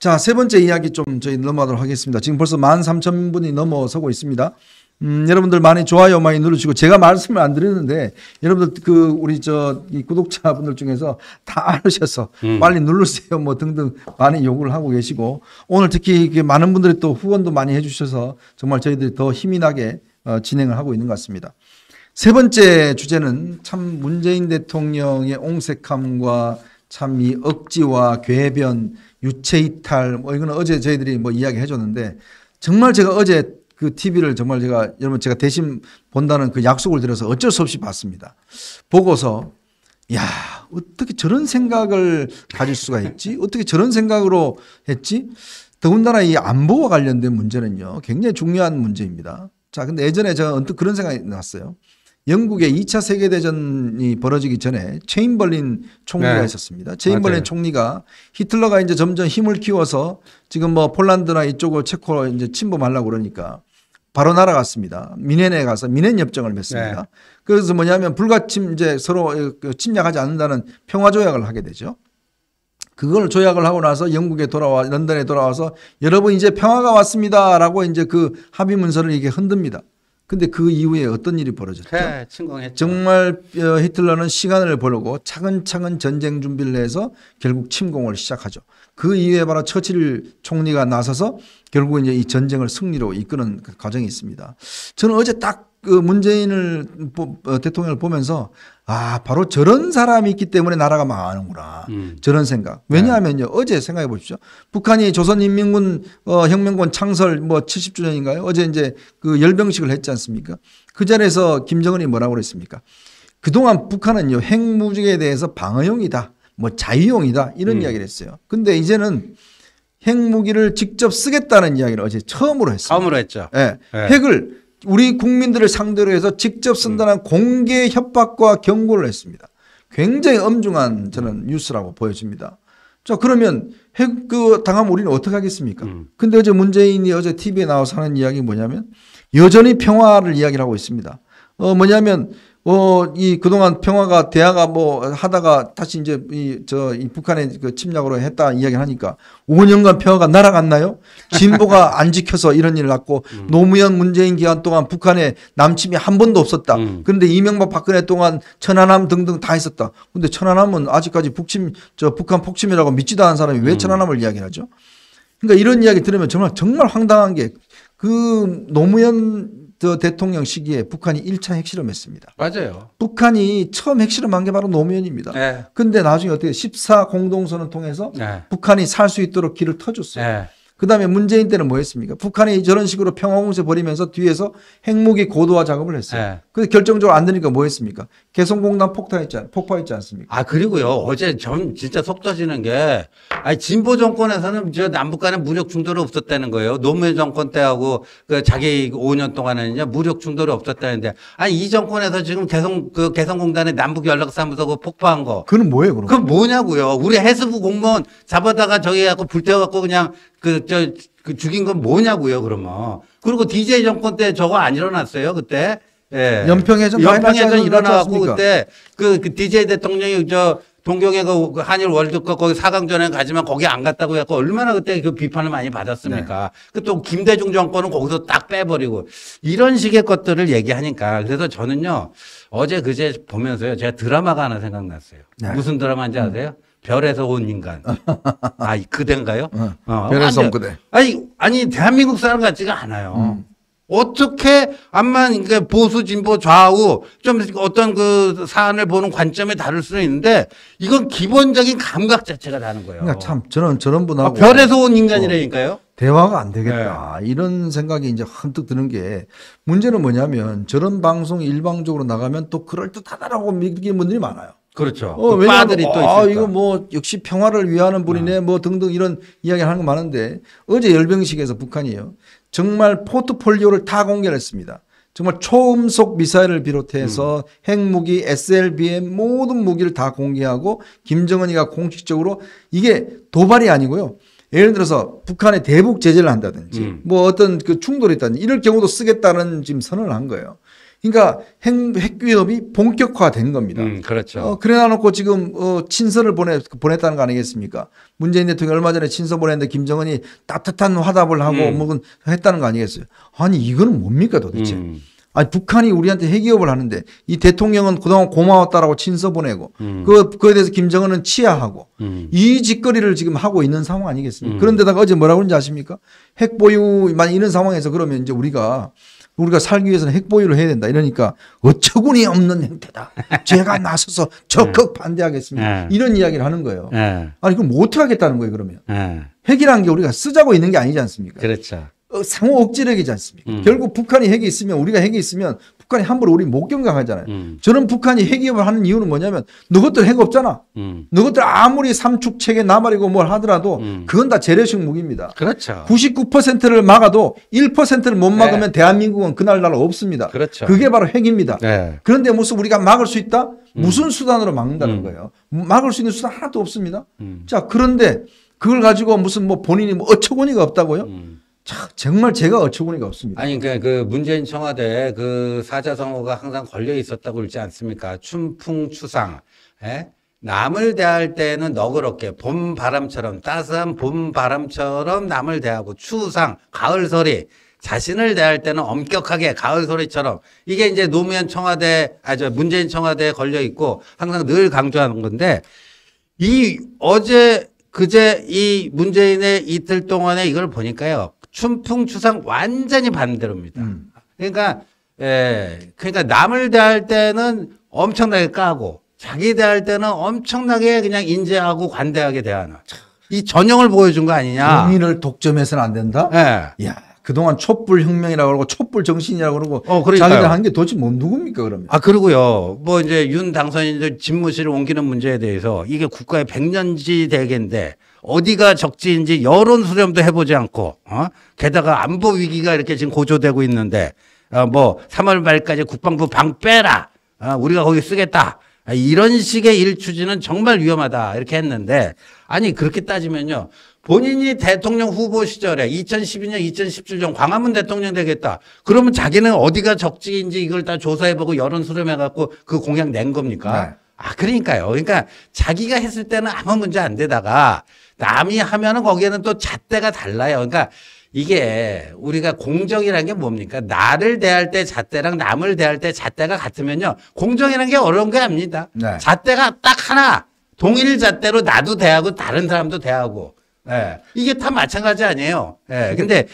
자, 세 번째 이야기 좀 저희 넘어가도록 하겠습니다. 지금 벌써 만3천분이 넘어서고 있습니다. 음, 여러분들 많이 좋아요 많이 누르시고 제가 말씀을 안드렸는데 여러분들 그 우리 저 구독자분들 중에서 다 알으셔서 음. 빨리 누르세요 뭐 등등 많이 요구를 하고 계시고 오늘 특히 많은 분들이 또 후원도 많이 해주셔서 정말 저희들이 더 힘이 나게 어, 진행을 하고 있는 것 같습니다. 세 번째 주제는 참 문재인 대통령의 옹색함과 참이 억지와 괴변, 유체이탈, 뭐이거는 어제 저희들이 뭐 이야기 해줬는데 정말 제가 어제 그 TV를 정말 제가 여러분 제가 대신 본다는 그 약속을 드려서 어쩔 수 없이 봤습니다. 보고서 야 어떻게 저런 생각을 가질 수가 있지? 어떻게 저런 생각으로 했지? 더군다나 이 안보와 관련된 문제는요 굉장히 중요한 문제입니다. 자, 근데 예전에 제가 언뜻 그런 생각이 났어요. 영국의 2차 세계대전이 벌어지기 전에 체인벌린 총리가 네. 있었습니다. 체인벌린 맞아요. 총리가 히틀러가 이제 점점 힘을 키워서 지금 뭐 폴란드나 이쪽으로 체코로 이제 침범하려고 그러니까 바로 날아갔습니다. 미넨에 가서 미넨 협정을 맺습니다. 네. 그래서 뭐냐면 불가침 이제 서로 그 침략하지 않는다는 평화 조약을 하게 되죠. 그걸 조약을 하고 나서 영국에 돌아와 런던에 돌아와서 여러분 이제 평화가 왔습니다라고 이제 그 합의 문서를 이게 흔듭니다. 근데 그 이후에 어떤 일이 벌어졌죠? 네, 침공했죠. 정말 어, 히틀러는 시간을 벌고 차근차근 전쟁 준비를 해서 결국 침공을 시작하죠. 그 이후에 바로 처칠 총리가 나서서 결국 이제 이 전쟁을 승리로 이끄는 그 과정이 있습니다. 저는 어제 딱그 문재인을 어, 대통령을 보면서 아 바로 저런 사람이 있기 때문에 나라가 망하는구나 음. 저런 생각 왜냐하면요 네. 어제 생각해 보십시오 북한이 조선인민군 어, 혁명군 창설 뭐 70주년인가요 어제 이제 그 열병식을 했지 않습니까 그 자리에서 김정은이 뭐라고 그랬습니까 그동안 북한은요 핵무기에 대해서 방어용이다 뭐 자유용이다 이런 음. 이야기를 했어요 근데 이제는 핵무기를 직접 쓰겠다는 이야기를 어제 처음으로 했어요 처음으로 했죠 예. 네. 네. 핵을 우리 국민들을 상대로 해서 직접 쓴다는 음. 공개 협박과 경고를 했습니다. 굉장히 엄중한 저는 뉴스라고 보여집니다. 자 그러면 핵그 당하면 우리는 어떻게 하겠습니까? 음. 근데 어제 문재인이 어제 TV에 나와서 하는 이야기 뭐냐면 여전히 평화를 이야기 하고 있습니다. 어 뭐냐면 어, 이 그동안 평화가 대화가 뭐 하다가 다시 이제 이저이 북한의 그 침략으로 했다 이야기 를 하니까 5년간 평화가 날아갔나요? 진보가 안 지켜서 이런 일을 났고 음. 노무현 문재인 기간 동안 북한에 남침이 한 번도 없었다. 음. 그런데 이명박 박근혜 동안 천안함 등등 다 있었다. 근데 천안함은 아직까지 북침 저 북한 폭침이라고 믿지도 않은 사람이 왜 음. 천안함을 음. 이야기하죠? 그러니까 이런 이야기 들으면 정말 정말 황당한 게 그 노무현 저 대통령 시기에 북한이 1차 핵실험했습니다. 맞아요. 북한이 처음 핵실험한 게 바로 노무현입니다. 그런데 네. 나중에 어떻게 14 공동선언 통해서 네. 북한이 살 수 있도록 길을 터줬어요. 네. 그 다음에 문재인 때는 뭐 했습니까? 북한이 저런 식으로 평화공세 벌이면서 뒤에서 핵무기 고도화 작업을 했어요. 네. 근 결정적으로 안 되니까 뭐 했습니까? 개성공단 폭탄했지, 폭파했지 않습니까? 아, 그리고요. 어제 전 진짜 속 터지는 게, 아니, 진보 정권에서는 저 남북 간에 무력 충돌이 없었다는 거예요. 노무현 정권 때하고 그 자기 5년 동안은요. 무력 충돌이 없었다는데, 아니, 이 정권에서 지금 개성, 그 개성공단에 남북 연락사무소 그 폭파한 거. 그건 뭐예요, 그럼? 그 뭐냐고요. 우리 해수부 공무원 잡아다가 저기 갖고 불태워갖고 그냥 그, 저, 그 죽인 건 뭐냐고요, 그러면. 그리고 DJ 정권 때 저거 안 일어났어요, 그때. 예. 연평해전 연평해전 일어나고 그때 그, 그 DJ 대통령이 저 동경에 그, 그 한일 월드컵 거기 4강전에 가지만 거기 안 갔다고 해서 얼마나 그때 그 비판을 많이 받았습니까. 네. 그 또 김대중 정권은 거기서 딱 빼버리고 이런 식의 것들을 얘기하니까 그래서 저는요 어제 그제 보면서요 제가 드라마가 하나 생각났어요. 네. 무슨 드라마인지 음. 아세요? 음. 별에서 온 인간. 아, 그대인가요? 어, 어, 별에서 온 그대. 아니, 아니, 대한민국 사람 같지가 않아요. 음. 어떻게 암만 보수 진보 좌우 좀 어떤 그 사안을 보는 관점에 다를 수는 있는데 이건 기본적인 감각 자체가 다른 거예요. 그러니까 참 저는 저런 분하고 아, 별에서 온 인간이라니까요. 어, 대화가 안 되겠다 네. 이런 생각이 이제 한뜩 드는 게 문제는 뭐냐면 저런 방송 일방적으로 나가면 또 그럴 듯하다라고 믿는 분들이 많아요. 그렇죠. 어, 그 빠들이 또있으니 아, 이거 뭐 역시 평화를 위하는 분이네 음. 뭐 등등 이런 이야기 를 하는 거 많은데 어제 열병식에서 북한이요. 정말 포트폴리오를 다 공개를 했습니다. 정말 초음속 미사일을 비롯해서 음. 핵무기, SLBM 모든 무기를 다 공개하고 김정은이가 공식적으로 이게 도발이 아니고요. 예를 들어서 북한의 대북 제재를 한다든지 음. 뭐 어떤 그 충돌이 있다든지 이럴 경우도 쓰겠다는 지금 선언을 한 거예요. 그러니까 핵, 핵위협이 본격화된 겁니다. 음, 그렇죠. 어, 그래 놔놓고 지금 어, 친서를 보내, 보냈다는 거 아니겠습니까? 문재인 대통령이 얼마 전에 친서 보냈는데 김정은이 따뜻한 화답을 하고 음. 뭐 했다는 거 아니겠어요? 아니 이거는 뭡니까 도대체? 음. 아니 북한이 우리한테 핵위협을 하는데 이 대통령은 그동안 고마웠다라고 친서 보내고 음. 그 그에 대해서 김정은은 치하하고 음. 이 짓거리를 지금 하고 있는 상황 아니겠습니까? 음. 그런데다가 어제 뭐라고 그러는지 아십니까? 핵 보유만 있는 상황에서 그러면 이제 우리가 우리가 살기 위해서는 핵보유를 해야 된다. 이러니까 어처구니 없는 행태다. 제가 네. 나서서 적극 반대하겠습니다. 네. 이런 이야기를 하는 거예요. 네. 아니 그럼 뭐 어떻게 하겠다는 거예요 그러면. 핵이라는 게 우리가 쓰자고 있는 게 아니지 않습니까? 그렇죠. 어, 상호 억지력이지 않습니까? 음. 결국 북한이 핵이 있으면 우리가 핵이 있으면 북한이 함부로 우리 못 경강하잖아요. 음. 저는 북한이 핵위협을 하는 이유는 뭐냐면 너것들 핵 없잖아. 음. 너것들 아무리 삼축체계 나발이고 뭘 하더라도 음. 그건 다 재래식 무기입니다. 그렇죠. 99%를 막아도 1%를 못 네. 막으면 네. 대한민국은 그날날 없습니다. 그렇죠. 그게 바로 핵입니다. 네. 그런데 무슨 우리가 막을 수 있다? 음. 무슨 수단으로 막는다는 음. 거예요. 막을 수 있는 수단 하나도 없습니다. 음. 자, 그런데 그걸 가지고 무슨 뭐 본인이 뭐 어처구니가 없다고요? 정말 제가 어처구니가 없습니다. 아니 그러니까 그 문재인 청와대 그 사자성어가 항상 걸려 있었다고 그러지 않습니까? 춘풍추상. 에? 예? 남을 대할 때는 너그럽게 봄 바람처럼 따스한 봄 바람처럼 남을 대하고 추상 가을 소리 자신을 대할 때는 엄격하게 가을 소리처럼 이게 이제 노무현 청와대 아 저 문재인 청와대에 걸려 있고 항상 늘 강조하는 건데 이 어제 그제 이 문재인의 이틀 동안에 이걸 보니까요 춘풍추상 완전히 반대로입니다. 음. 그러니까 예, 그러니까 남을 대할 때는 엄청나게 까고 자기 대할 때는 엄청나게 그냥 인재하고 관대하게 대하는 이 전형을 보여준 거 아니냐. 국민을 독점해서는 안 된다. 예. 야. 그동안 촛불 혁명이라고 그러고 촛불 정신이라고 그러고 어, 자기들 한게 도대체 뭐 누굽니까 그러면? 아 그리고요 뭐 이제 윤 당선인들 집무실을 옮기는 문제에 대해서 이게 국가의 백년지 대계인데 어디가 적지인지 여론 수렴도 해보지 않고 어? 게다가 안보 위기가 이렇게 지금 고조되고 있는데 어, 뭐 3월 말까지 국방부 방 빼라 어, 우리가 거기 쓰겠다 이런 식의 일추진은 정말 위험하다 이렇게 했는데 아니 그렇게 따지면요 본인이 대통령 후보 시절에 2012년 2017년 광화문 대통령 되겠다 그러면 자기는 어디가 적지인지 이걸 다 조사해보고 여론 수렴해갖고 그 공약 낸 겁니까? 네. 아, 그러니까요. 그러니까 자기가 했을 때는 아무 문제 안 되다가 남이 하면은 거기에는 또 잣대가 달라요. 그러니까 이게 우리가 공정이라는 게 뭡니까? 나를 대할 때 잣대랑 남을 대할 때 잣대가 같으면요. 공정이라는 게 어려운 게 아닙니다. 네. 잣대가 딱 하나. 동일 잣대로 나도 대하고 다른 사람도 대하고. 예. 이게 다 마찬가지 아니에요. 예. 근데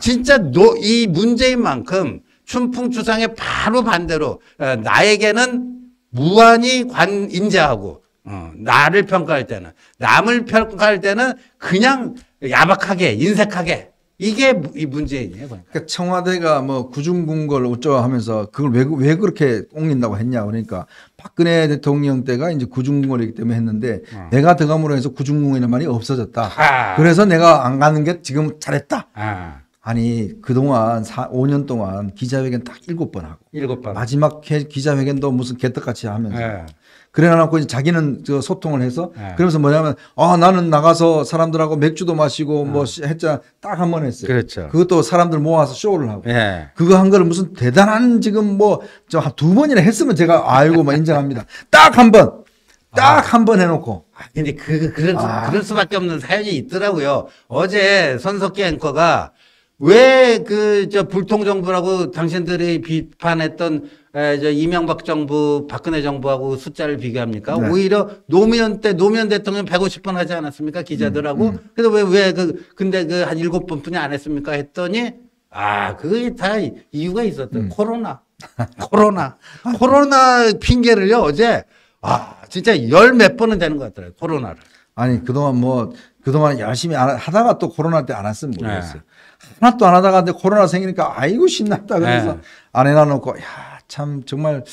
진짜 노, 이 문제인 만큼 춘풍추상의 바로 반대로 어, 나에게는 무한히 관 인자하고 어, 나를 평가할 때는 남을 평가할 때는 그냥 야박하게 인색하게 이게 이 문제인이에요. 그러니까. 청와대가 뭐 구중궁궐 어쩌고 하면서 그걸 왜, 왜 그렇게 옮긴다고 했냐 그러니까 박근혜 대통령 때가 이제 구중궁궐이기 때문에 했는데 어. 내가 들어감으로 해서 구중궁이라는 말이 없어졌다. 아. 그래서 내가 안 가는 게 지금 잘했다. 아. 아니 그동안 4, 5년 동안 기자회견 딱 7번 하고 7번. 마지막 기자회견도 무슨 개떡같이 하면서 네. 예. 그래놓고 이제 자기는 저 소통을 해서 네. 예. 그러면서 뭐냐면 아 나는 나가서 사람들하고 맥주도 마시고 뭐 네. 했자 딱 한 번 했어요. 그렇죠. 그것도 사람들 모아서 쇼를 하고 네. 그거 한 거를 무슨 대단한 지금 뭐저한두 번이나 했으면 제가 아이고 뭐 인정합니다. 딱 한 번. 딱 한번 아. 해놓고. 아, 근데 그, 그런, 아. 그럴 수밖에 없는 사연이 있더라고요. 어제 선석기 앵커가 왜그저 불통 정부라고 당신들이 비판했던 에, 저 이명박 정부, 박근혜 정부하고 숫자를 비교합니까? 네. 오히려 노무현 때 노무현 대통령 150번 하지 않았습니까? 기자들하고. 음, 음. 그래서 왜 왜 그 근데 그 한 7번뿐이 안 했습니까? 했더니 아, 그게 다 이유가 있었던 음. 코로나. 코로나. 코로나 핑계를요. 어제 아, 진짜 열 몇 번은 되는 것 같더라고요. 코로나를. 아니, 그동안 뭐 그동안 열심히 하다가 또 코로나 때 안 왔으면 모르겠어요. 네. 하나 또안 하다가 코로나 생기니까 아이고 신났다 그래서 네. 안 해놔놓고 야참 정말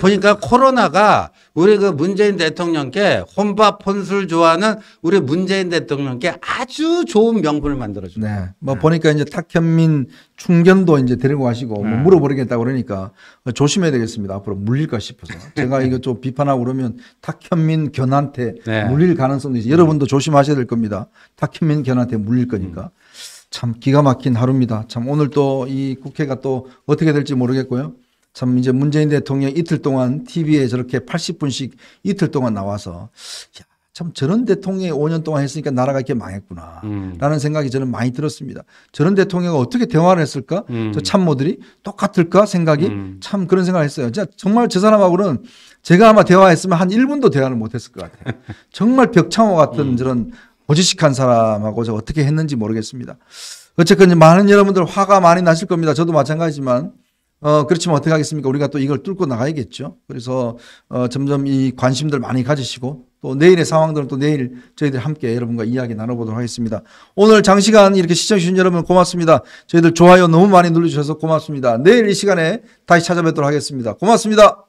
보니까 코로나가 우리 그 문재인 대통령께 혼밥 혼술 좋아하는 우리 문재인 대통령께 아주 좋은 명분을 만들어 준. 네. 뭐 네. 보니까 이제 탁현민 충견도 이제 데리고 가시고 뭐 네. 뭐물어버겠다 그러니까 조심해야 되겠습니다. 앞으로 물릴까 싶어서 제가 이거 좀 비판하고 그러면 탁현민 견한테 네. 물릴 가능성도 있어요. 여러분도 조심하셔야 될 겁니다. 탁현민 견한테 물릴 거니까. 음. 참 기가 막힌 하루입니다. 참 오늘 또 이 국회가 또 어떻게 될지 모르겠고요. 참 이제 문재인 대통령 이틀 동안 TV에 저렇게 80분씩 이틀 동안 나와서 야, 참 저런 대통령이 5년 동안 했으니까 나라가 이렇게 망했구나 음. 라는 생각이 저는 많이 들었습니다. 저런 대통령이 어떻게 대화를 했을까? 음. 저 참모들이 똑같을까 생각이 음. 참 그런 생각을 했어요. 정말 저 사람하고는 제가 아마 대화했으면 한 1분도 대화를 못했을 것 같아요. 정말 벽창호 같은 음. 저런 고지식한 사람하고 저 어떻게 했는지 모르겠습니다. 어쨌건 많은 여러분들 화가 많이 나실 겁니다. 저도 마찬가지지만 어, 그렇지만 어떻게 하겠습니까? 우리가 또 이걸 뚫고 나가야겠죠. 그래서 어, 점점 이 관심들 많이 가지시고 또 내일의 상황들은 또 내일 저희들 함께 여러분과 이야기 나눠보도록 하겠습니다. 오늘 장시간 이렇게 시청해주신 여러분 고맙습니다. 저희들 좋아요 너무 많이 눌러주셔서 고맙습니다. 내일 이 시간에 다시 찾아뵙도록 하겠습니다. 고맙습니다.